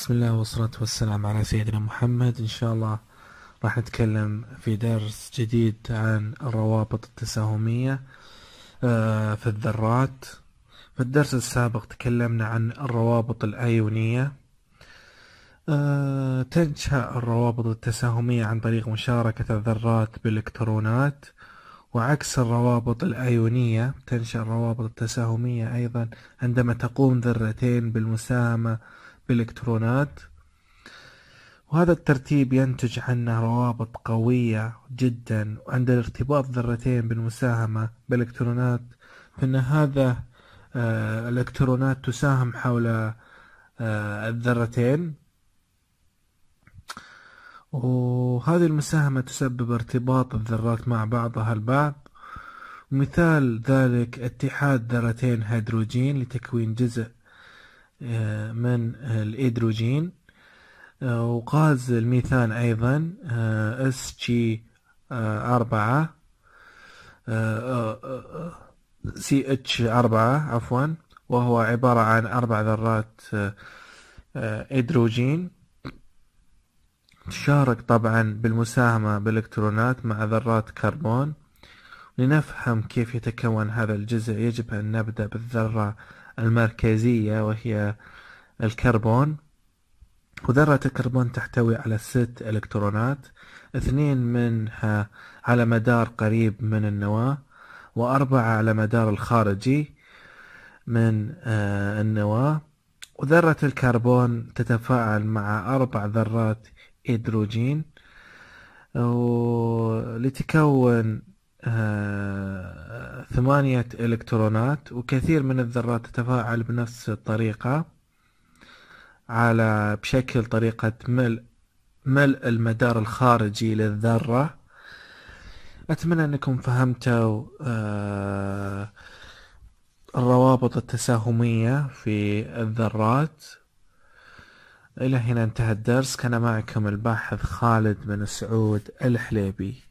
بسم الله والصلاة والسلام على سيدنا محمد إن شاء الله راح نتكلم في درس جديد عن الروابط التساهمية آه، في الذرات في الدرس السابق تكلمنا عن الروابط الأيونية آه، تنشأ الروابط التساهمية عن طريق مشاركة الذرات بالإلكترونات وعكس الروابط الأيونية تنشأ الروابط التساهمية أيضا عندما تقوم ذرتين بالمساهمة بإلكترونات وهذا الترتيب ينتج عنه روابط قوية جدا وعند الارتباط ذرتين بالمساهمة بإلكترونات فإن هذا آه، الإلكترونات تساهم حول آه، الذرتين وهذه المساهمة تسبب ارتباط الذرات مع بعضها البعض مثال ذلك اتحاد ذرتين هيدروجين لتكوين جزء آه، من الإيدروجين آه، وغاز الميثان أيضا اس آه، جي أربعة سي اتش أربعة عفوا وهو عبارة عن أربع ذرات إيدروجين تشارك طبعا بالمساهمة بالإلكترونات مع ذرات كربون لنفهم كيف يتكون هذا الجزء يجب أن نبدأ بالذرة المركزية وهي الكربون وذرة الكربون تحتوي على ست إلكترونات اثنين منها على مدار قريب من النواة وأربعة على مدار الخارجي من آه، النواة وذرة الكربون تتفاعل مع أربع ذرات هيدروجين لتكون آه، ثمانية إلكترونات وكثير من الذرات تتفاعل بنفس الطريقة على بشكل طريقة ملء ملء المدار الخارجي للذرة أتمنى أنكم فهمتوا آه، الروابط التساهمية في الذرات إلى هنا انتهى الدرس كان معكم الباحث خالد بن سعود الحليبي